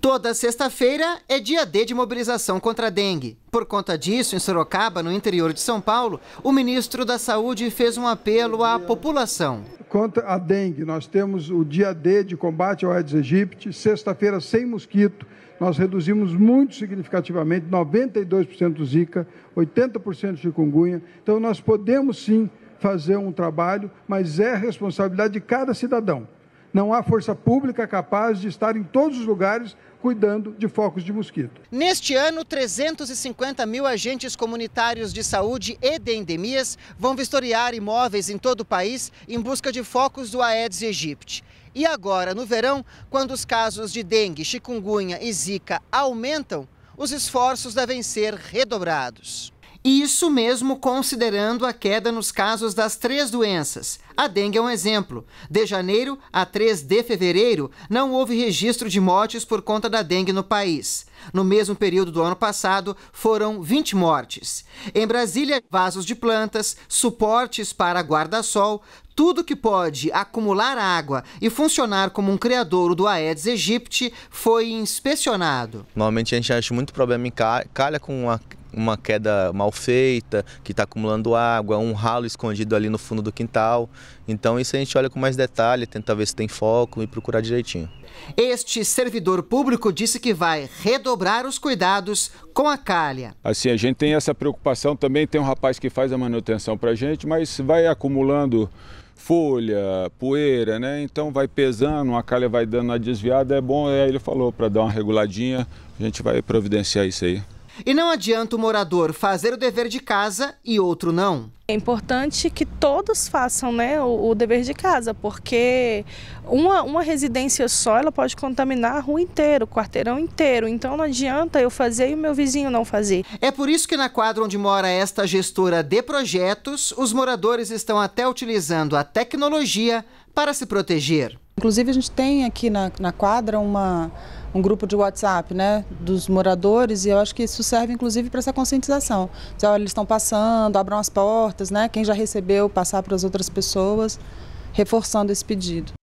Toda sexta-feira é dia D de mobilização contra a dengue. Por conta disso, em Sorocaba, no interior de São Paulo, o ministro da Saúde fez um apelo à população. Contra a dengue, nós temos o dia D de combate ao Aedes aegypti, sexta-feira sem mosquito. Nós reduzimos muito significativamente, 92% do zika, 80% de chikungunya. Então nós podemos sim fazer um trabalho, mas é responsabilidade de cada cidadão. Não há força pública capaz de estar em todos os lugares cuidando de focos de mosquito. Neste ano, 350 mil agentes comunitários de saúde e de endemias vão vistoriar imóveis em todo o país em busca de focos do Aedes aegypti. E agora, no verão, quando os casos de dengue, chikungunya e zika aumentam, os esforços devem ser redobrados. Isso mesmo considerando a queda nos casos das três doenças. A dengue é um exemplo. De janeiro a 3 de fevereiro, não houve registro de mortes por conta da dengue no país. No mesmo período do ano passado, foram 20 mortes. Em Brasília, vasos de plantas, suportes para guarda-sol, tudo que pode acumular água e funcionar como um criadouro do Aedes aegypti foi inspecionado. Normalmente a gente acha muito problema em calha com a uma queda mal feita, que está acumulando água, um ralo escondido ali no fundo do quintal. Então isso a gente olha com mais detalhe, tenta ver se tem foco e procurar direitinho. Este servidor público disse que vai redobrar os cuidados com a calha. Assim, a gente tem essa preocupação também, tem um rapaz que faz a manutenção para a gente, mas vai acumulando folha, poeira, né? Então vai pesando, a calha vai dando a desviada, é bom, aí é, ele falou para dar uma reguladinha, a gente vai providenciar isso aí. E não adianta o morador fazer o dever de casa e outro não. É importante que todos façam né, o, o, dever de casa, porque uma, uma residência só ela pode contaminar a rua inteira, o quarteirão inteiro. Então não adianta eu fazer e o meu vizinho não fazer. É por isso que na quadra onde mora esta gestora de projetos, os moradores estão até utilizando a tecnologia para se proteger. Inclusive, a gente tem aqui na, na quadra uma, um grupo de WhatsApp né, dos moradores e eu acho que isso serve, inclusive, para essa conscientização. Dizer, olha, eles estão passando, abram as portas, né, quem já recebeu, passar para as outras pessoas, reforçando esse pedido.